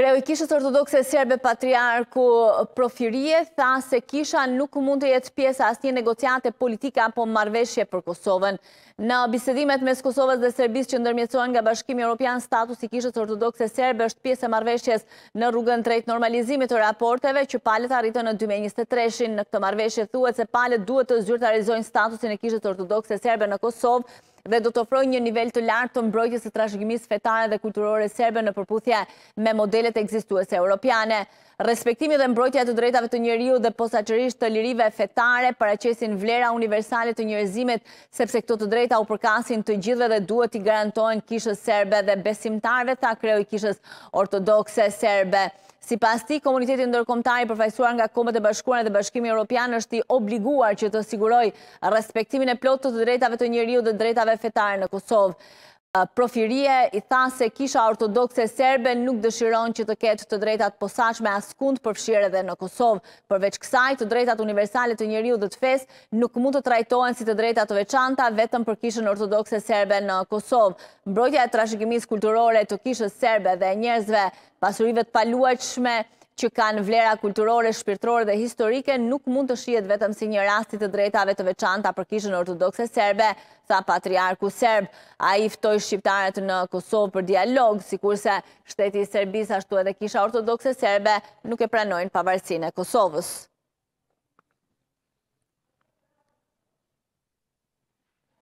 Kreu i kishës ortodoxe Serbe Patriarku Profirie tha se kisha nuk mund të jetë pjesë asë një negociate politika apo marveshje për Kosovën. Në bisedimet mes Kosovës dhe Serbis që ndërmjetësojnë nga bashkimi Europian, status i kishës Ortodokse Serbe është pjesë e marveshjes në rrugën drejt normalizimit të raporteve që palet arritën në 2023-in në këtë marveshje thuet se palet duhet të zyrtarizojnë statusin e kishës ortodoxe Serbe në Kosovë dhe do të ofroj një nivel të lartë të mbrojtjes të trashëgimisë fetare dhe kulturore serbe në përputhje me modelet ekzistuese europiane. Respektimi dhe mbrojtja të drejtave të njeriu dhe posaqërisht të lirive fetare para qesin vlera universalit të njërezimit, sepse këto të drejta u përkasin të gjithve dhe duhet i garantojnë kishës serbe dhe besimtarve kreu kreoj kishës ortodoxe serbe. Si pas ti, komunitetin ndërkomtari përfajsuar nga Komet e Bashkuarën dhe Bashkimi Europian është i obliguar që të siguroj respektimin e plotë të drejtave të njëriu dhe drejtave fetare në Kosovë profirie, i tha se kisha ortodokse serbe nuk dëshiron që të ketë të drejtat me askund përfshire dhe në Kosovë, përveç kësaj të drejtat universalit të njëriu dhe të fes nuk mund të trajtojnë si të drejtat të veçanta vetëm për kishën ortodokse serbe në Kosovë. Mbrojtja e trashëgjimis kulturore të kishës serbe dhe njerëzve pasurive të paluajt që kanë vlera kulturore, shpirtrore dhe historike, nuk mund të shijet vetëm si një rastit të drejtave të veçanta për kishën ortodoxe serbe, tha Patriarku Serb, a i ftoj shqiptarët në Kosovë për dialog, si kurse shteti i Serbis ashtu edhe kisha ortodoxe serbe nuk e pranojnë pavarësine Kosovës.